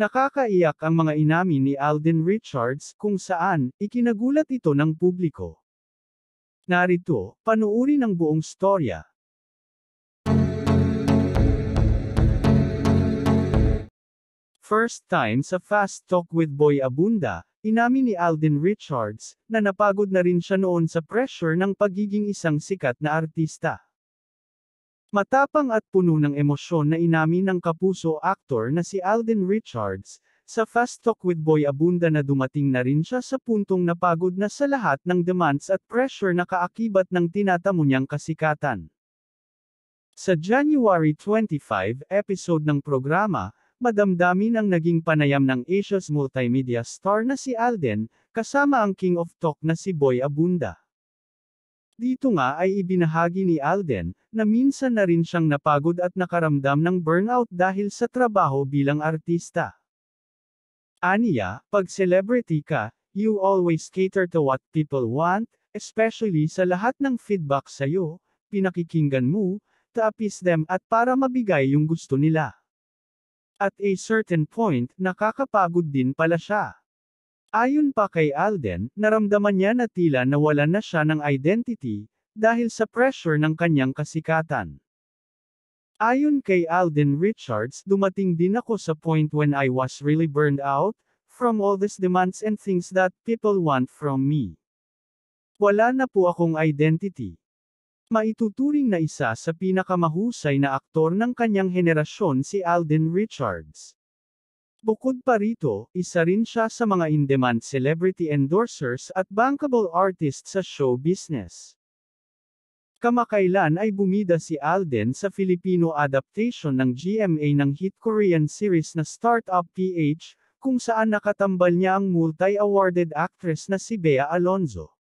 Nakakaiyak ang mga inamin ni Alden Richards kung saan ikinagulat ito ng publiko. Narito, panuuri ng buong storya. First time sa Fast Talk with Boy Abunda, inamin ni Alden Richards na napagod na rin siya noon sa pressure ng pagiging isang sikat na artista. Matapang at puno ng emosyon na inamin ng kapuso aktor na si Alden Richards, sa Fast Talk with Boy Abunda na dumating na rin siya sa puntong napagod na sa lahat ng demands at pressure na kaakibat ng tinatamo niyang kasikatan. Sa January 25 episode ng programa, madamdamin ang naging panayam ng Asia's multimedia star na si Alden, kasama ang King of Talk na si Boy Abunda. Dito nga ay ibinahagi ni Alden, na minsan na rin siyang napagod at nakaramdam ng burnout dahil sa trabaho bilang artista. Aniya, pag celebrity ka, you always cater to what people want, especially sa lahat ng feedback sa'yo, pinakikinggan mo, appease them at para mabigay yung gusto nila. At a certain point, nakakapagod din pala siya. Ayon pa kay Alden, naramdaman niya na tila nawalan na siya ng identity, dahil sa pressure ng kanyang kasikatan. Ayon kay Alden Richards, dumating din ako sa point when I was really burned out, from all these demands and things that people want from me. Wala na po akong identity. Maituturing na isa sa pinakamahusay na aktor ng kanyang henerasyon si Alden Richards. Bukod pa rito, isa rin siya sa mga in-demand celebrity endorsers at bankable artist sa show business. Kamakailan ay bumida si Alden sa Filipino adaptation ng GMA ng hit Korean series na Startup PH, kung saan nakatambal niya ang multi-awarded actress na si Bea Alonzo.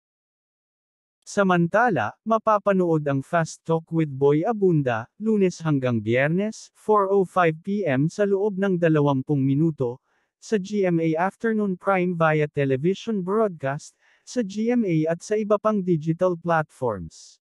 Samantala, mapapanood ang Fast Talk with Boy Abunda, lunes hanggang biyernes, 4.05pm sa loob ng 20 minuto, sa GMA Afternoon Prime via television broadcast, sa GMA at sa iba pang digital platforms.